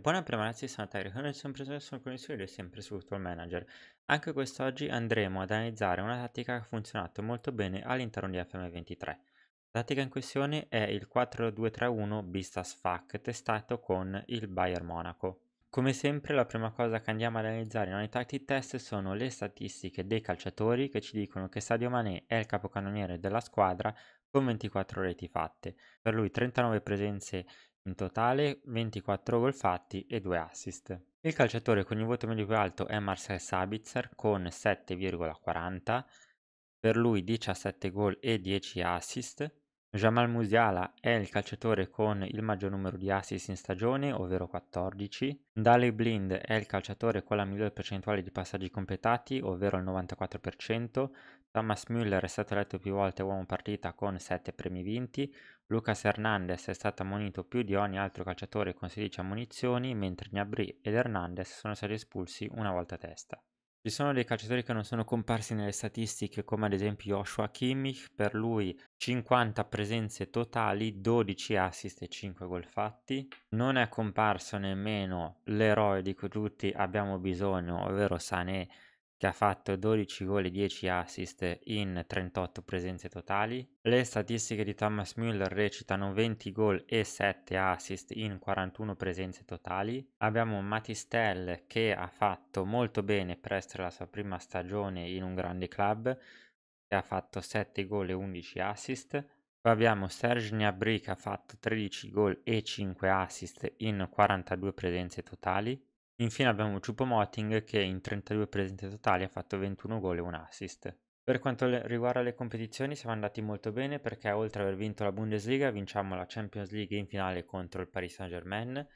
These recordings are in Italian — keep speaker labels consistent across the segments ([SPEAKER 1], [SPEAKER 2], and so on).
[SPEAKER 1] Buona premarsi e sanità Reconnaissance in processo con il studio e sempre su Tool Manager. Anche quest'oggi andremo ad analizzare una tattica che ha funzionato molto bene all'interno di FM23. La tattica in questione è il 4231 Bistas FAC testato con il Bayern Monaco. Come sempre la prima cosa che andiamo ad analizzare in ogni tactic test sono le statistiche dei calciatori che ci dicono che Sadio Mané è il capocannoniere della squadra con 24 reti fatte. Per lui 39 presenze in totale 24 gol fatti e 2 assist. Il calciatore con il voto medio più alto è Marcel Sabitzer con 7,40, per lui 17 gol e 10 assist, Jamal Musiala è il calciatore con il maggior numero di assist in stagione, ovvero 14. Daley Blind è il calciatore con la migliore percentuale di passaggi completati, ovvero il 94%. Thomas Müller è stato eletto più volte uomo partita con 7 premi vinti. Lucas Hernandez è stato ammonito più di ogni altro calciatore con 16 ammonizioni, mentre Gnabry ed Hernandez sono stati espulsi una volta a testa. Ci sono dei calciatori che non sono comparsi nelle statistiche, come ad esempio Joshua Kimmich, per lui 50 presenze totali, 12 assist e 5 gol fatti. Non è comparso nemmeno l'eroe di cui tutti abbiamo bisogno, ovvero Sané che ha fatto 12 gol e 10 assist in 38 presenze totali. Le statistiche di Thomas Müller recitano 20 gol e 7 assist in 41 presenze totali. Abbiamo Matistel che ha fatto molto bene per essere la sua prima stagione in un grande club, che ha fatto 7 gol e 11 assist. Poi abbiamo Serge Gnabry che ha fatto 13 gol e 5 assist in 42 presenze totali. Infine abbiamo Chupo Moting che in 32 presenze totali ha fatto 21 gol e un assist. Per quanto riguarda le competizioni siamo andati molto bene perché oltre ad aver vinto la Bundesliga vinciamo la Champions League in finale contro il Paris Saint Germain,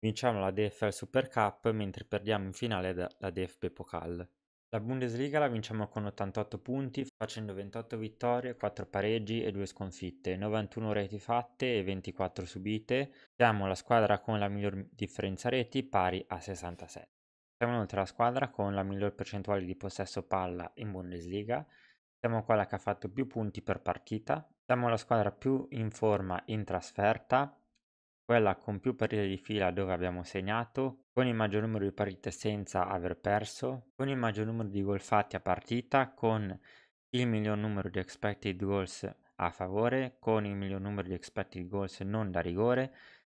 [SPEAKER 1] vinciamo la DFL Super Cup mentre perdiamo in finale la DFB Pokal. La Bundesliga la vinciamo con 88 punti, facendo 28 vittorie, 4 pareggi e 2 sconfitte, 91 reti fatte e 24 subite. Siamo la squadra con la miglior differenza reti, pari a 67. Siamo inoltre la squadra con la miglior percentuale di possesso palla in Bundesliga. Siamo quella che ha fatto più punti per partita. Siamo la squadra più in forma in trasferta quella con più partite di fila dove abbiamo segnato, con il maggior numero di partite senza aver perso, con il maggior numero di gol fatti a partita, con il miglior numero di expected goals a favore, con il miglior numero di expected goals non da rigore,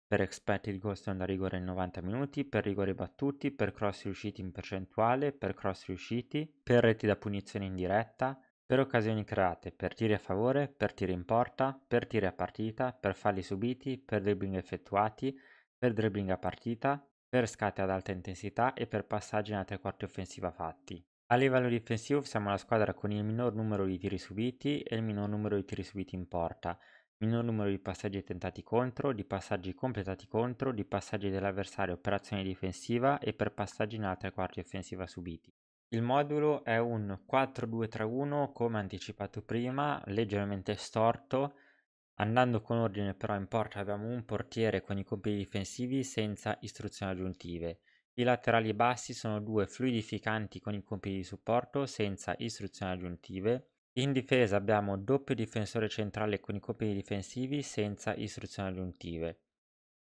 [SPEAKER 1] per expected goals non da rigore in 90 minuti, per rigori battuti, per cross riusciti in percentuale, per cross riusciti, per reti da punizione in diretta, per occasioni create, per tiri a favore, per tiri in porta, per tiri a partita, per falli subiti, per dribbling effettuati, per dribbling a partita, per scatti ad alta intensità e per passaggi in tre quarti offensiva fatti. A livello difensivo siamo la squadra con il minor numero di tiri subiti e il minor numero di tiri subiti in porta, minor numero di passaggi tentati contro, di passaggi completati contro, di passaggi dell'avversario per azione difensiva e per passaggi in tre quarti offensiva subiti. Il modulo è un 4-2-3-1 come anticipato prima, leggermente storto, andando con ordine però in porta abbiamo un portiere con i compiti difensivi senza istruzioni aggiuntive. I laterali bassi sono due fluidificanti con i compiti di supporto senza istruzioni aggiuntive. In difesa abbiamo doppio difensore centrale con i compiti difensivi senza istruzioni aggiuntive.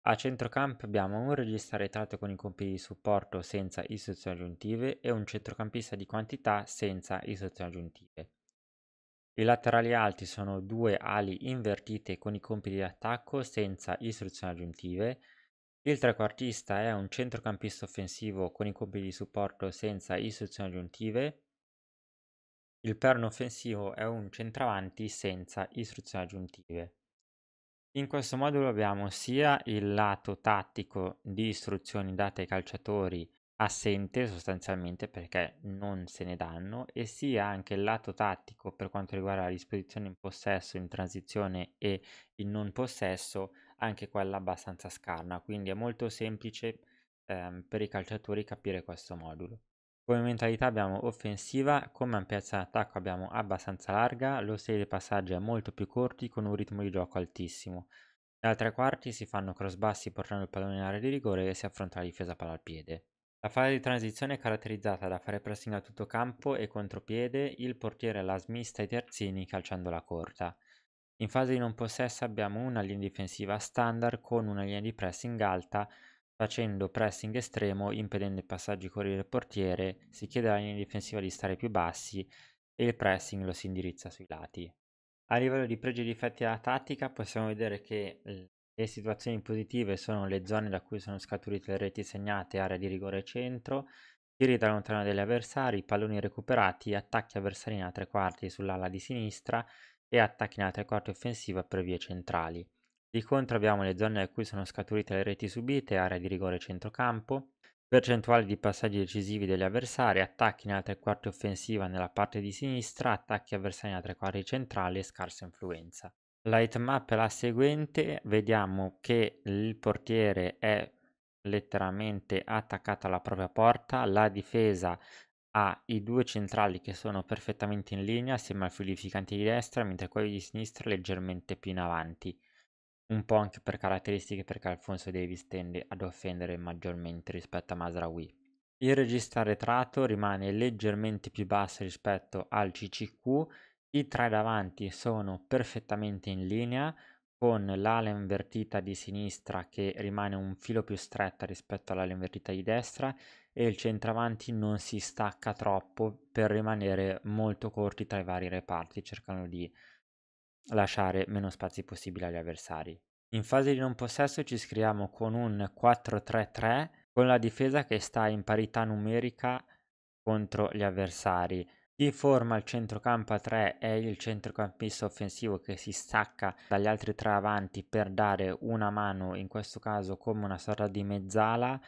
[SPEAKER 1] A centrocampo abbiamo un regista retrato con i compiti di supporto senza istruzioni aggiuntive e un centrocampista di quantità senza istruzioni aggiuntive. I laterali alti sono due ali invertite con i compiti di attacco senza istruzioni aggiuntive. Il trequartista è un centrocampista offensivo con i compiti di supporto senza istruzioni aggiuntive. Il perno offensivo è un centravanti senza istruzioni aggiuntive. In questo modulo abbiamo sia il lato tattico di istruzioni date ai calciatori assente sostanzialmente perché non se ne danno e sia anche il lato tattico per quanto riguarda la disposizione in possesso, in transizione e in non possesso anche quella abbastanza scarna quindi è molto semplice ehm, per i calciatori capire questo modulo. Come mentalità abbiamo offensiva, come ampiezza d'attacco abbiamo abbastanza larga, lo stile dei passaggi è molto più corti con un ritmo di gioco altissimo. Dal tre quarti si fanno cross bassi portando il pallone in area di rigore e si affronta la difesa palla al piede. La fase di transizione è caratterizzata da fare pressing a tutto campo e contropiede, il portiere alla smista i terzini calciando la corta. In fase di non possesso abbiamo una linea difensiva standard con una linea di pressing alta Facendo pressing estremo, impedendo i passaggi correre il portiere, si chiede alla linea difensiva di stare più bassi e il pressing lo si indirizza sui lati. A livello di pregi e difetti della tattica possiamo vedere che le situazioni positive sono le zone da cui sono scaturite le reti segnate, area di rigore centro, tiri da lontano degli avversari, palloni recuperati, attacchi avversari in tre quarti sull'ala di sinistra e attacchi in tre quarti offensiva per vie centrali. Di contro abbiamo le zone da cui sono scaturite le reti subite, area di rigore centrocampo, percentuale di passaggi decisivi degli avversari, attacchi nella tre quarti offensiva nella parte di sinistra, attacchi avversari nella tre quarti centrale e scarsa influenza. La heatmap è la seguente, vediamo che il portiere è letteralmente attaccato alla propria porta, la difesa ha i due centrali che sono perfettamente in linea assieme al fluidificante di destra, mentre quelli di sinistra leggermente più in avanti. Un po' anche per caratteristiche perché Alfonso Davis tende ad offendere maggiormente rispetto a Masraoui. Il regista retrato rimane leggermente più basso rispetto al CCQ, i tre davanti sono perfettamente in linea con l'ala invertita di sinistra che rimane un filo più stretta rispetto all'ala invertita di destra e il centravanti non si stacca troppo per rimanere molto corti tra i vari reparti, cercano di lasciare meno spazi possibili agli avversari. In fase di non possesso ci scriviamo con un 4-3-3 con la difesa che sta in parità numerica contro gli avversari. Chi forma il centrocampo a 3 è il centrocampista offensivo che si stacca dagli altri tre avanti per dare una mano, in questo caso come una sorta di mezzala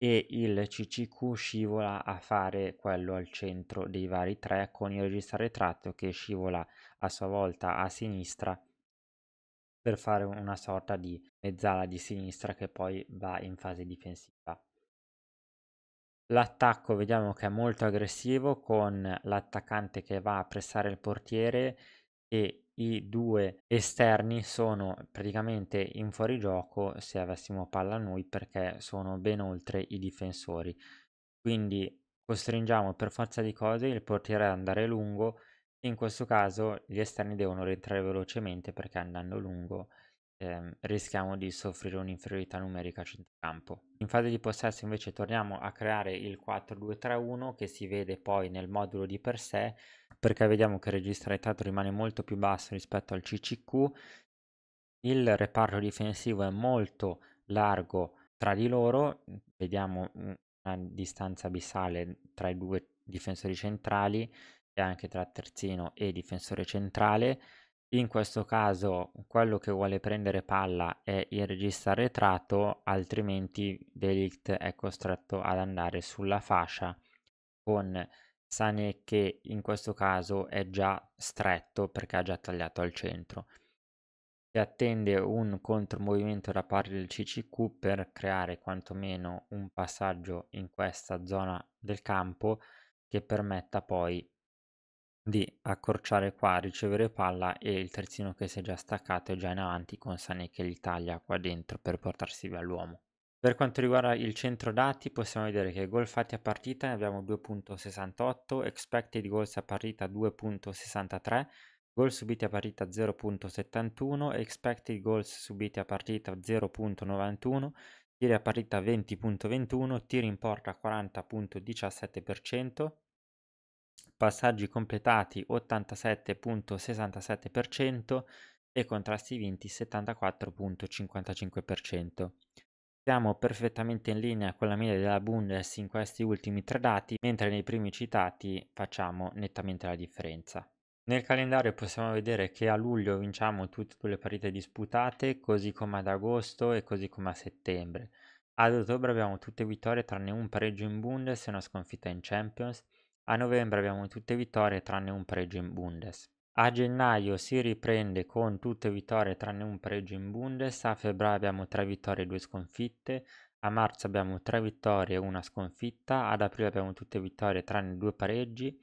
[SPEAKER 1] e il CCQ scivola a fare quello al centro dei vari tre con il regista retratto che scivola a sua volta a sinistra per fare una sorta di mezzala di sinistra che poi va in fase difensiva. L'attacco vediamo che è molto aggressivo con l'attaccante che va a pressare il portiere e i due esterni sono praticamente in fuorigioco se avessimo palla noi perché sono ben oltre i difensori. Quindi costringiamo per forza di cose il portiere ad andare lungo in questo caso gli esterni devono rientrare velocemente perché andando lungo ehm, rischiamo di soffrire un'inferiorità numerica a centrocampo. In fase di possesso invece torniamo a creare il 4-2-3-1 che si vede poi nel modulo di per sé perché vediamo che il registro retrato rimane molto più basso rispetto al CCQ, il reparto difensivo è molto largo tra di loro, vediamo mm, una distanza abissale tra i due difensori centrali e anche tra terzino e difensore centrale, in questo caso quello che vuole prendere palla è il regista retratto, altrimenti Delict è costretto ad andare sulla fascia con Sane che in questo caso è già stretto perché ha già tagliato al centro. Si attende un contromovimento da parte del CCQ per creare quantomeno un passaggio in questa zona del campo che permetta poi di accorciare qua, ricevere palla e il terzino che si è già staccato è già in avanti con Sané che li taglia qua dentro per portarsi via l'uomo. Per quanto riguarda il centro dati possiamo vedere che gol fatti a partita abbiamo 2.68, expected goals a partita 2.63, gol subiti a partita 0.71, expected goals subiti a partita 0.91, tiri a partita 20.21, tiri in porta 40.17%, passaggi completati 87.67% e contrasti vinti 74.55%. Siamo perfettamente in linea con la media della Bundes in questi ultimi tre dati, mentre nei primi citati facciamo nettamente la differenza. Nel calendario possiamo vedere che a luglio vinciamo tutte le partite disputate, così come ad agosto e così come a settembre. Ad ottobre abbiamo tutte vittorie tranne un pareggio in Bundes e una sconfitta in Champions, a novembre abbiamo tutte vittorie tranne un pregio in Bundes. A gennaio si riprende con tutte vittorie tranne un pregio in Bundes, a febbraio abbiamo tre vittorie e due sconfitte, a marzo abbiamo tre vittorie e una sconfitta, ad aprile abbiamo tutte vittorie tranne due pareggi,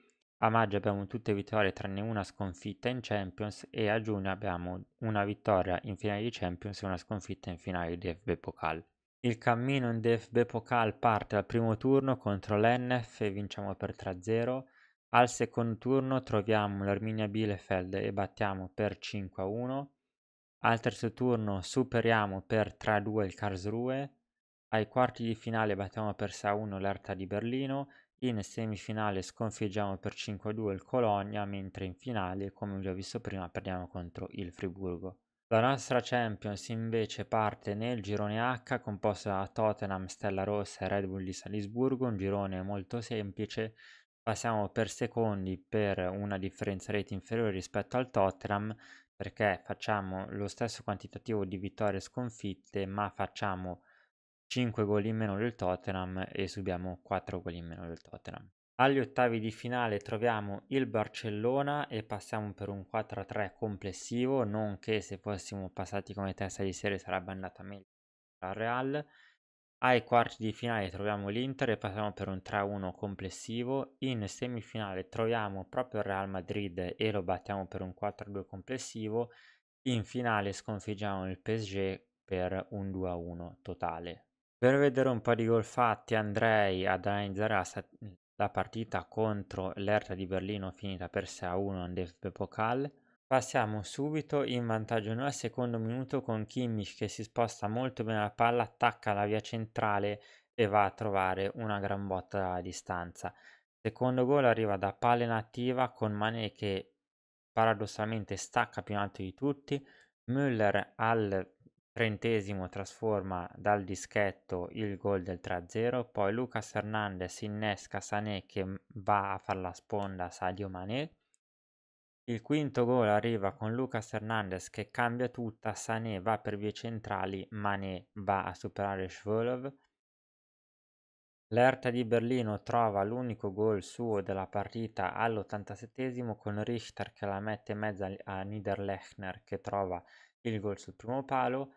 [SPEAKER 1] a maggio abbiamo tutte vittorie tranne una sconfitta in Champions e a giugno abbiamo una vittoria in finale di Champions e una sconfitta in finale di FB Pokal. Il cammino in Def Bepokal parte al primo turno contro l'NF e vinciamo per 3-0. Al secondo turno troviamo l'Arminia Bielefeld e battiamo per 5-1. Al terzo turno superiamo per 3-2 il Karlsruhe. Ai quarti di finale battiamo per 6-1 l'Erta di Berlino. In semifinale sconfiggiamo per 5-2 il Colonia, mentre in finale, come vi ho visto prima, perdiamo contro il Friburgo. La nostra Champions invece parte nel girone H composto da Tottenham, Stella Rossa e Red Bull di Salisburgo, un girone molto semplice. Passiamo per secondi per una differenza rete inferiore rispetto al Tottenham perché facciamo lo stesso quantitativo di vittorie sconfitte ma facciamo 5 gol in meno del Tottenham e subiamo 4 gol in meno del Tottenham. Agli ottavi di finale troviamo il Barcellona e passiamo per un 4-3 complessivo, non che se fossimo passati come testa di serie sarebbe andata meglio la Real. Ai quarti di finale troviamo l'Inter e passiamo per un 3-1 complessivo. In semifinale troviamo proprio il Real Madrid e lo battiamo per un 4-2 complessivo. In finale sconfiggiamo il PSG per un 2-1 totale. Per vedere un po' di gol fatti andrei ad analizzare la, la partita contro l'Erta di Berlino finita per 6-1 nel Pokal. Passiamo subito in vantaggio noi al secondo minuto con Kimmich che si sposta molto bene la palla, attacca la via centrale e va a trovare una gran botta a distanza. Secondo gol arriva da palla inattiva con Mane che paradossalmente stacca più in alto di tutti. Müller al trentesimo trasforma dal dischetto il gol del 3-0, poi Lucas Hernandez innesca Sané che va a far la sponda a Sadio Mané. Il quinto gol arriva con Lucas Hernandez che cambia tutta, Sané va per vie centrali, Mané va a superare Shvolov. L'Erta di Berlino trova l'unico gol suo della partita all'87 con Richter che la mette in mezzo a Niederlechner che trova il gol sul primo palo.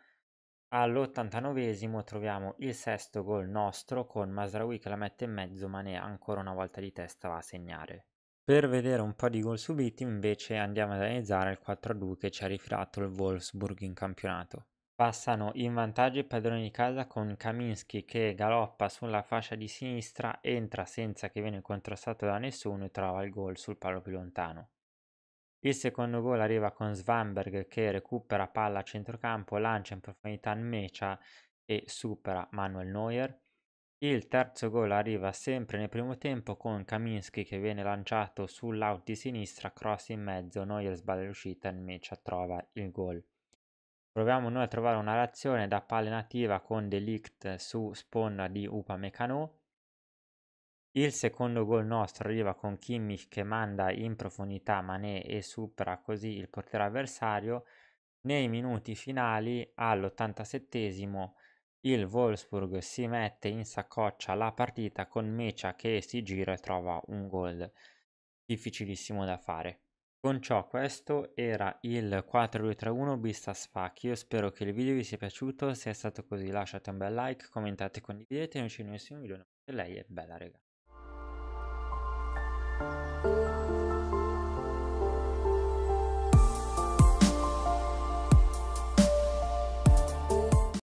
[SPEAKER 1] All'89esimo troviamo il sesto gol nostro con Masraoui che la mette in mezzo ma ne ancora una volta di testa va a segnare. Per vedere un po' di gol subiti invece andiamo ad analizzare il 4-2 che ci ha rifilato il Wolfsburg in campionato. Passano in vantaggio i padroni di casa con Kaminski che galoppa sulla fascia di sinistra, entra senza che viene contrastato da nessuno e trova il gol sul palo più lontano. Il secondo gol arriva con Svanberg che recupera palla a centrocampo, lancia in profondità Mecha e supera Manuel Neuer. Il terzo gol arriva sempre nel primo tempo con Kaminski che viene lanciato sull'out di sinistra, cross in mezzo, Neuer sbaglia l'uscita e Mecha trova il gol. Proviamo noi a trovare una reazione da palla nativa con Delict su sponda di Upamecano. Il secondo gol nostro arriva con Kimmich che manda in profondità Mané e supera così il portiere avversario. Nei minuti finali, all'87 il Wolfsburg si mette in saccoccia la partita con Mecha che si gira e trova un gol difficilissimo da fare. Con ciò questo era il 4-2-3-1 Bista Sfac, io spero che il video vi sia piaciuto, se è stato così lasciate un bel like, commentate, condividete, non ci vediamo nel prossimo video, lei è bella rega. Bye.